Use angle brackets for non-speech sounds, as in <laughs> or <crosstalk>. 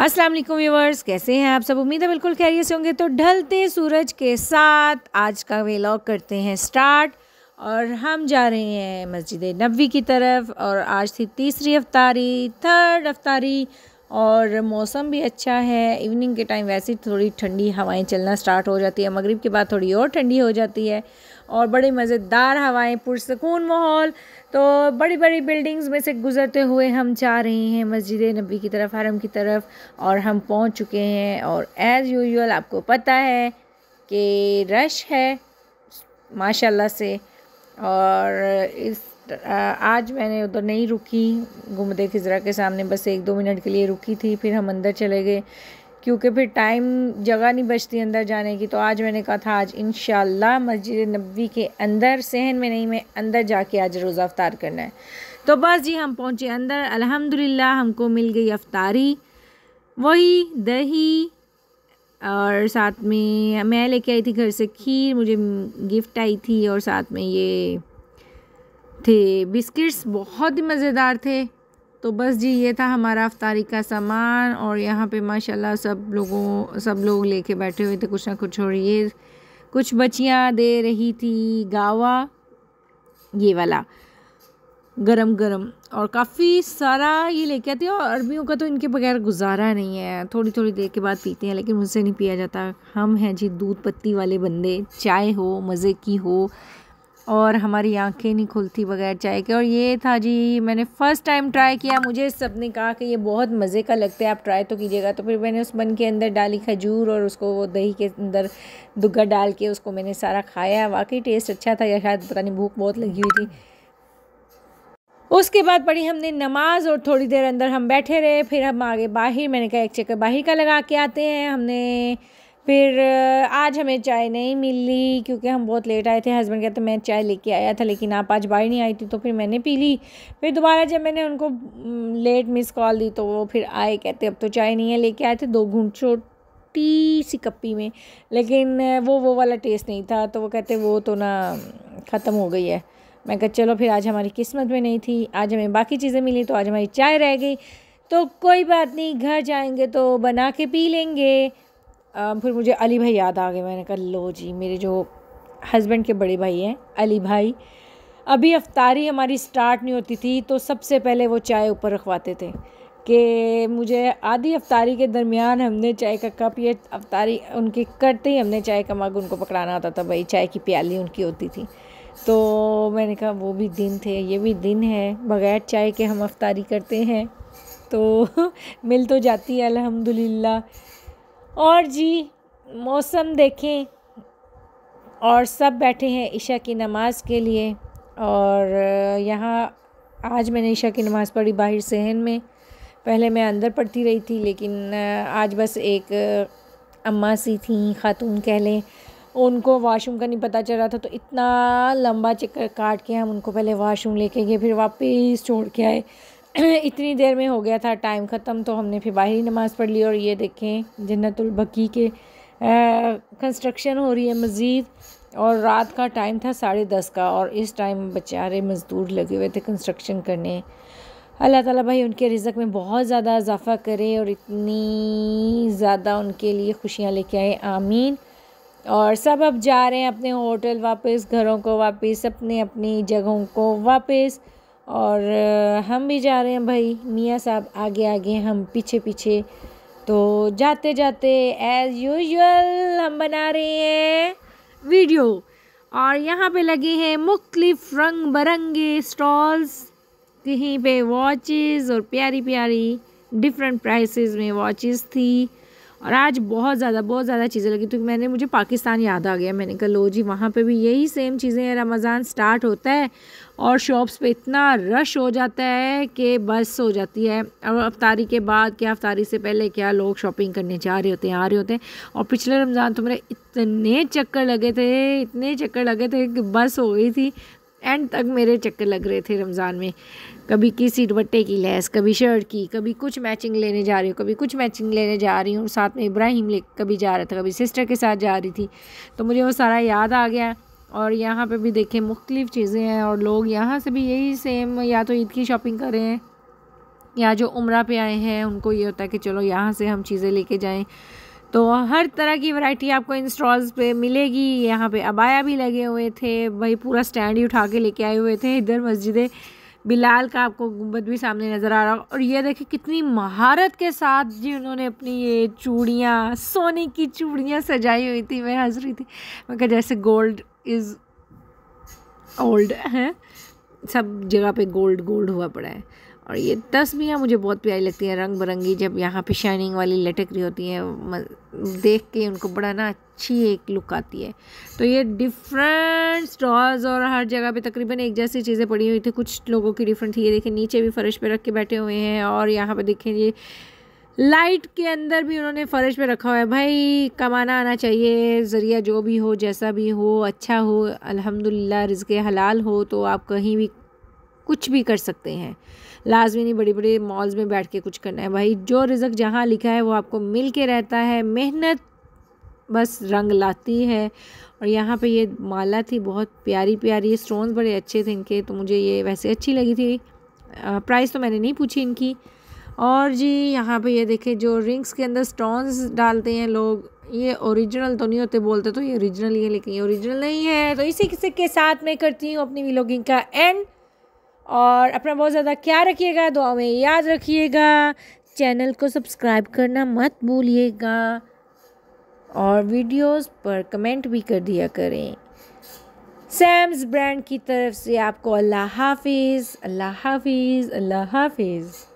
अस्सलाम वालेकुम व्यूवर्स कैसे हैं आप सब उम्मीद है बिल्कुल खैरियत से होंगे तो ढलते सूरज के साथ आज का व्लॉग करते हैं स्टार्ट और हम जा रहे हैं मस्जिद नबी की तरफ और आज थी तीसरी अफ्तारी थर्ड अफ्तारी और मौसम भी अच्छा है इवनिंग के टाइम वैसे थोड़ी ठंडी हवाएं चलना स्टार्ट हो जाती है मगरिब के बाद थोड़ी और ठंडी हो जाती है और बड़े मज़ेदार हवाएं पुरसकून माहौल तो बड़ी बड़ी बिल्डिंग्स में से गुज़रते हुए हम जा रहे हैं मस्जिद नबी की तरफ हरम की तरफ और हम पहुंच चुके हैं और एज़ यूजल आपको पता है कि रश है माशाल्लाह से और इस आज मैंने उधर नहीं रुकी गुमदे खिजरा के सामने बस एक दो मिनट के लिए रुकी थी फिर हम अंदर चले गए क्योंकि फिर टाइम जगह नहीं बचती अंदर जाने की तो आज मैंने कहा था आज इन मस्जिद नबी के अंदर सहन में नहीं मैं अंदर जाके आज रोज़ा अफ्तार करना है तो बस जी हम पहुँचे अंदर अल्हम्दुलिल्लाह हमको मिल गई अफ्तारी वही दही और साथ में मैं लेके आई थी घर से खीर मुझे गिफ्ट आई थी और साथ में ये थे बिस्किट्स बहुत ही मज़ेदार थे तो बस जी ये था हमारा अफ्तारी का सामान और यहाँ पे माशाल्लाह सब लोगों सब लोग लेके बैठे हुए थे कुछ ना कुछ और ये कुछ बच्चियाँ दे रही थी गावा ये वाला गरम गरम और काफ़ी सारा ये लेके आते हैं और अरबियों का तो इनके बगैर गुजारा नहीं है थोड़ी थोड़ी देर के बाद पीते हैं लेकिन मुझसे नहीं पिया जाता हम हैं जी दूध पत्ती वाले बंदे चाय हो मज़े की हो और हमारी आंखें नहीं खुलती बगैर चाय के और ये था जी मैंने फ़र्स्ट टाइम ट्राई किया मुझे सब ने कहा कि ये बहुत मज़े का लगता है आप ट्राई तो कीजिएगा तो फिर मैंने उस बन के अंदर डाली खजूर और उसको वो दही के अंदर दुग्गा डाल के उसको मैंने सारा खाया वाकई टेस्ट अच्छा था या शायद पता नहीं भूख बहुत लगी हुई थी उसके बाद पढ़ी हमने नमाज और थोड़ी देर अंदर हम बैठे रहे फिर हम आगे बाहर मैंने कहा एक चक्कर बाहर का लगा के आते हैं हमने फिर आज हमें चाय नहीं मिली क्योंकि हम बहुत लेट आए थे हस्बैंड कहते मैं चाय लेके आया था लेकिन आप आज बाहर नहीं आई थी तो फिर मैंने पी ली फिर दोबारा जब मैंने उनको लेट मिस कॉल दी तो वो फिर आए कहते अब तो चाय नहीं है लेके आए थे दो घूंट छोटी सी कप्पी में लेकिन वो वो वाला टेस्ट नहीं था तो वो कहते वो तो ना ख़त्म हो गई है मैं कह चलो फिर आज हमारी किस्मत में नहीं थी आज हमें बाकी चीज़ें मिली तो आज हमारी चाय रह गई तो कोई बात नहीं घर जाएंगे तो बना के पी लेंगे फिर मुझे अली भाई याद आ गए मैंने कहा लो जी मेरे जो हस्बैंड के बड़े भाई हैं अली भाई अभी अफ्तारी हमारी स्टार्ट नहीं होती थी तो सबसे पहले वो चाय ऊपर रखवाते थे कि मुझे आधी अफ्तारी के दरमियान हमने चाय का कप ये अफ्तारी उनके करते ही हमने चाय का मग उनको पकड़ाना होता था भाई चाय की प्याली उनकी होती थी तो मैंने कहा वो भी दिन थे ये भी दिन है बग़ैर चाय के हम अफ्तारी करते हैं तो <laughs> मिल तो जाती है अलहमदिल्ला और जी मौसम देखें और सब बैठे हैं ईशा की नमाज़ के लिए और यहाँ आज मैंने ईशा की नमाज़ पढ़ी बाहर सहन में पहले मैं अंदर पढ़ती रही थी लेकिन आज बस एक अम्मा सी थी खातून कह लें उनको वाशरूम का नहीं पता चल रहा था तो इतना लंबा चक्कर काट के हम उनको पहले वाशरूम लेके गए फिर वापस छोड़ के आए <clears throat> इतनी देर में हो गया था टाइम ख़त्म तो हमने फिर बाहरी नमाज़ पढ़ ली और ये देखें जन्नतुलबकी के कंस्ट्रक्शन हो रही है मज़ीद और रात का टाइम था साढ़े दस का और इस टाइम बेचारे मज़दूर लगे हुए थे कंस्ट्रक्शन करने अल्लाह ताला भाई उनके रिज़क में बहुत ज़्यादा इजाफ़ा करे और इतनी ज़्यादा उनके लिए खुशियाँ लेके आए आमीन और सब अब जा रहे हैं अपने होटल वापस घरों को वापस अपने अपनी जगहों को वापस और हम भी जा रहे हैं भाई मियाँ साहब आगे आगे हम पीछे पीछे तो जाते जाते एज़ यूजल हम बना रहे हैं वीडियो और यहाँ पे लगे हैं मुख्तलिफ रंग बरंगे स्टॉल्स कहीं पे वॉचेस और प्यारी प्यारी डिफरेंट प्राइसेस में वॉचेस थी और आज बहुत ज़्यादा बहुत ज़्यादा चीज़ें लगी तो मैंने मुझे पाकिस्तान याद आ गया मैंने कहा लो जी वहाँ पे भी यही सेम चीज़ें हैं रमज़ान स्टार्ट होता है और शॉप्स पे इतना रश हो जाता है कि बस हो जाती है और अफ्तारी के बाद क्या अफ्तारी से पहले क्या लोग शॉपिंग करने जा रहे होते हैं आ रहे होते हैं और पिछले रमज़ान तो मेरे इतने चक्कर लगे थे इतने चक्कर लगे थे कि बस हो गई थी एंड तक मेरे चक्कर लग रहे थे रमज़ान में कभी किसी दुपट्टे की लेस कभी शर्ट की कभी कुछ मैचिंग लेने जा रही हूँ कभी कुछ मैचिंग लेने जा रही हूँ साथ में इब्राहिम ले कभी जा रहा था कभी सिस्टर के साथ जा रही थी तो मुझे वो सारा याद आ गया और यहाँ पे भी देखें मुख्तलिफ़ चीज़ें हैं और लोग यहाँ से भी यही सेम या तो ईद की शॉपिंग कर रहे हैं या जो उम्र पे आए हैं उनको ये होता है कि चलो यहाँ से हम चीज़ें लेके जाएं तो हर तरह की वैरायटी आपको इन स्टॉल्स पे मिलेगी यहाँ पे अबाया भी लगे हुए थे भाई पूरा स्टैंड ही उठा के लेके आए हुए थे इधर मस्जिदें बिलाल का आपको गुम्बद भी सामने नज़र आ रहा होगा और ये देखिए कितनी महारत के साथ जी उन्होंने अपनी ये चूड़ियाँ सोने की चूड़ियाँ सजाई हुई थी मैं हंस रही थी मैं मगर जैसे गोल्ड इज़ ओल्ड है सब जगह पे गोल्ड गोल्ड हुआ पड़ा है और ये तस्वीरें मुझे बहुत प्यारी लगती हैं रंग बिरंगी जब यहाँ पे शाइनिंग वाली लटक रही होती हैं देख के उनको बड़ा ना अच्छी एक लुक आती है तो ये डिफरेंट स्टॉल्स और हर जगह पे तकरीबन एक जैसी चीज़ें पड़ी हुई थी कुछ लोगों की डिफरेंट थी ये देखें नीचे भी फर्श पे रख के बैठे हुए हैं और यहाँ पर देखें ये लाइट के अंदर भी उन्होंने फ़र्श पे रखा हुआ है भाई कमाना आना चाहिए ज़रिया जो भी हो जैसा भी हो अच्छा हो अलहमदिल्ला रिज़ हलाल हो तो आप कहीं भी कुछ भी कर सकते हैं लाजमी नहीं बड़ी बड़ी मॉल्स में बैठ के कुछ करना है भाई जो रिजक जहाँ लिखा है वो आपको मिल के रहता है मेहनत बस रंग लाती है और यहाँ पे ये माला थी बहुत प्यारी प्यारी स्टोन बड़े अच्छे थे इनके तो मुझे ये वैसे अच्छी लगी थी प्राइस तो मैंने नहीं पूछी इनकी और जी यहाँ पे ये देखें जो रिंग्स के अंदर स्टोन्स डालते हैं लोग ये ओरिजिनल तो नहीं होते बोलते तो ये ओरिजिनल ही है लेकिन ये ओरिजिनल नहीं है तो इसी किसी के साथ मैं करती हूँ अपनी व्लॉगिंग का एंड और अपना बहुत ज़्यादा क्या रखिएगा दुआ में याद रखिएगा चैनल को सब्सक्राइब करना मत भूलिएगा और वीडियोस पर कमेंट भी कर दिया करें सैम्स ब्रांड की तरफ से आपको अल्लाह हाफिज़ अल्लाह हाफिज़ अल्लाह हाफिज़